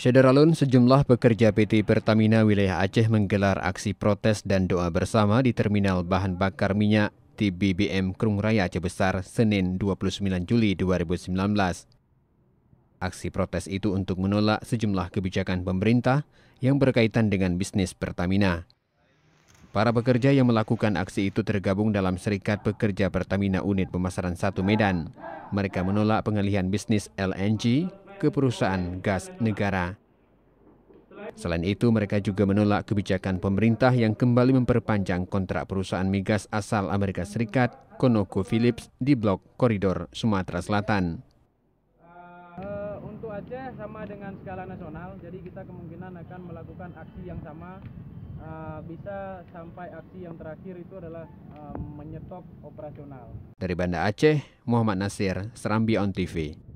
Syederalun, sejumlah pekerja PT Pertamina wilayah Aceh menggelar aksi protes dan doa bersama di terminal bahan bakar minyak di BBM Krung Raya Aceh Besar Senin 29 Juli 2019. Aksi protes itu untuk menolak sejumlah kebijakan pemerintah yang berkaitan dengan bisnis Pertamina. Para pekerja yang melakukan aksi itu tergabung dalam Serikat Pekerja Pertamina Unit Pemasaran Satu Medan. Mereka menolak pengalihan bisnis LNG ke perusahaan gas negara. Selain itu, mereka juga menolak kebijakan pemerintah yang kembali memperpanjang kontrak perusahaan migas asal Amerika Serikat, ConocoPhillips, di blok koridor Sumatera Selatan. Eh, untuk Aceh sama dengan skala nasional, jadi kita kemungkinan akan melakukan aksi yang sama eh, bisa sampai aksi yang terakhir itu adalah eh, menyetop operasional. Dari Banda Aceh, Muhammad Nasir, Serambi On TV.